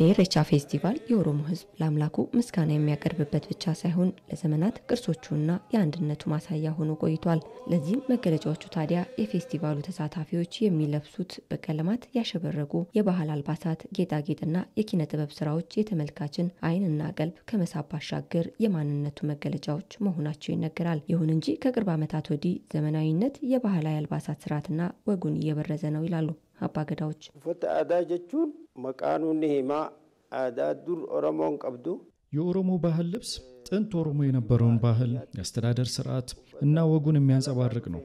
የኢሬቻ ፌስቲቫል የኦሮሞ ሕዝብ ለአምላኩ ምስጋና የሚያቀርብበት ብቻ ሳይሆን ለዘመናት ቅርሶቹና የአንድነቱ ማሳያ ሆኖ ቆይቷል። ለዚህም መገለጫዎቹ ታዲያ የፌስቲቫሉ ተሳታፊዎች የሚለብሱት በቀለማት ያሸበረቁ የባህል አልባሳት፣ ጌጣጌጥና የኪነ ጥበብ ስራዎች የተመልካችን አይንና ቀልብ ከመሳብ ባሻገር የማንነቱ መገለጫዎች መሆናቸው ይነገራል። ይሁን እንጂ ከቅርብ ዓመታት ወዲህ ዘመናዊነት የባህላዊ አልባሳት ስርዓትና ወጉን እየበረዘ ነው ይላሉ አባገዳዎች። መቃኑን ሂማ አዳ ዱር ኦሮሞን ቀብዱ የኦሮሞ ባህል ልብስ ጥንት ኦሮሞ የነበረውን ባህል፣ የአስተዳደር ስርዓት እና ወጉን የሚያንጸባርቅ ነው።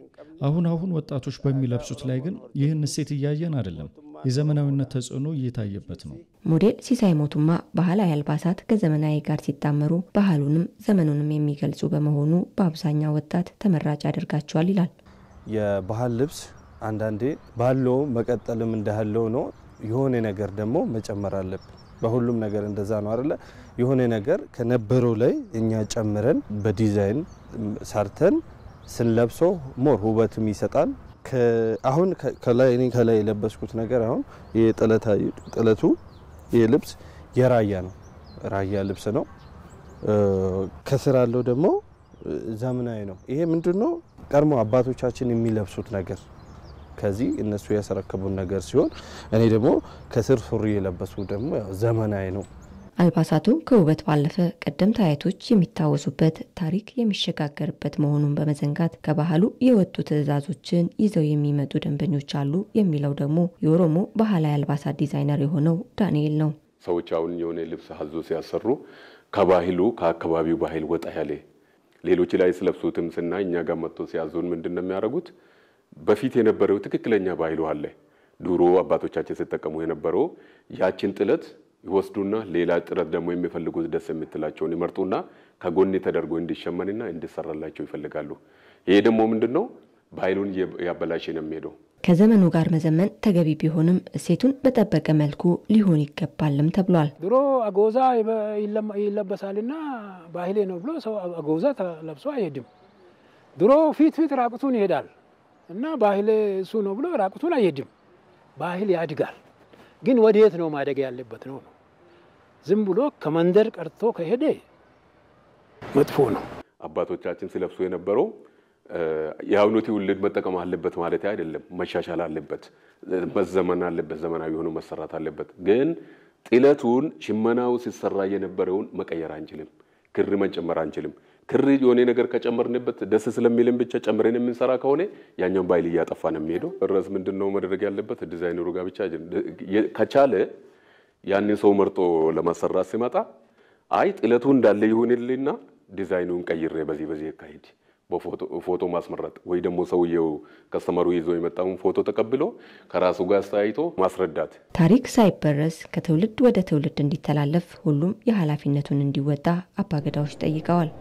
አሁን አሁን ወጣቶች በሚለብሱት ላይ ግን ይህን እሴት እያየን አይደለም። የዘመናዊነት ተጽዕኖ እየታየበት ነው። ሞዴል ሲሳይ ሞቱማ ባህላዊ አልባሳት ከዘመናዊ ጋር ሲጣመሩ ባህሉንም ዘመኑንም የሚገልጹ በመሆኑ በአብዛኛው ወጣት ተመራጭ ያደርጋቸዋል ይላል። የባህል ልብስ አንዳንዴ ባለው መቀጠልም እንዳለው ነው። የሆነ ነገር ደግሞ መጨመር አለብን። በሁሉም ነገር እንደዛ ነው አይደለ? የሆነ ነገር ከነበረው ላይ እኛ ጨምረን በዲዛይን ሰርተን ስንለብሶ ሞር ውበትም ይሰጣል። አሁን ከላይ እኔ ከላይ የለበስኩት ነገር አሁን ጥለቱ ይህ ልብስ የራያ ነው፣ ራያ ልብስ ነው። ከስር አለው ደግሞ ዘመናዊ ነው። ይሄ ምንድን ነው? ቀድሞ አባቶቻችን የሚለብሱት ነገር ከዚህ እነሱ ያስረከቡን ነገር ሲሆን እኔ ደግሞ ከስር ሱሪ የለበሱ ደግሞ ዘመናዊ ነው። አልባሳቱ ከውበት ባለፈ ቀደምት አያቶች የሚታወሱበት ታሪክ የሚሸጋገርበት መሆኑን በመዘንጋት ከባህሉ የወጡ ትዕዛዞችን ይዘው የሚመጡ ደንበኞች አሉ የሚለው ደግሞ የኦሮሞ ባህላዊ አልባሳት ዲዛይነር የሆነው ዳንኤል ነው። ሰዎች አሁን የሆነ ልብስ ሀዞ ሲያሰሩ ከባህሉ ከአካባቢው ባህል ወጣ ያለ ሌሎች ላይ ስለብሱትም ስና እኛ ጋር መጥቶ ሲያዞን ምንድን ነው የሚያደርጉት በፊት የነበረው ትክክለኛ ባህሉ አለ። ድሮ አባቶቻችን ሲጠቀሙ የነበረው ያችን ጥለት ይወስዱና ሌላ ጥረት ደግሞ የሚፈልጉት ደስ የምትላቸውን ይመርጡና ከጎን ተደርጎ እንዲሸመንና እንዲሰራላቸው ይፈልጋሉ። ይሄ ደግሞ ምንድን ነው ባህሉን ያበላሽ ነው የሚሄደው። ከዘመኑ ጋር መዘመን ተገቢ ቢሆንም እሴቱን በጠበቀ መልኩ ሊሆን ይገባልም ተብሏል። ድሮ አጎዛ ይለበሳልና ባህሌ ነው ብሎ ሰው አጎዛ ተለብሶ አይሄድም። ድሮ ፊት ፊት ራቁቱን ይሄዳል። እና ባህል እሱ ነው ብሎ ራቁቱን አይሄድም። ባህል ያድጋል። ግን ወደየት ነው ማደግ ያለበት ነው ነው። ዝም ብሎ ከመንደር ቀርቶ ከሄደ መጥፎ ነው። አባቶቻችን ሲለብሱ የነበረው የአሁኑ ትውልድ መጠቀም አለበት ማለት አይደለም። መሻሻል አለበት፣ መዘመን አለበት፣ ዘመናዊ ሆኖ መሰራት አለበት። ግን ጥለቱን ሽመናው ሲሰራ የነበረውን መቀየር አንችልም። ክር መጨመር አንችልም። ክር የሆነ ነገር ከጨመርንበት ደስ ስለሚልን ብቻ ጨምረን የምንሰራ ከሆነ ያኛውን ባይል እያጠፋ ነው የሚሄደው። ረስ ምንድን ነው መደረግ ያለበት? ዲዛይነሩ ጋር ብቻ ከቻለ ያንን ሰው መርጦ ለማሰራት ሲመጣ አይ ጥለቱ እንዳለ ይሁንልና ዲዛይኑን ቀይሬ በዚህ በዚህ አካሄድ በፎቶ ማስመረጥ ወይ ደግሞ ሰውየው ከስተመሩ ይዞ የመጣውን ፎቶ ተቀብሎ ከራሱ ጋር አስተያይቶ ማስረዳት። ታሪክ ሳይበረዝ ከትውልድ ወደ ትውልድ እንዲተላለፍ ሁሉም የኃላፊነቱን እንዲወጣ አባገዳዎች ጠይቀዋል።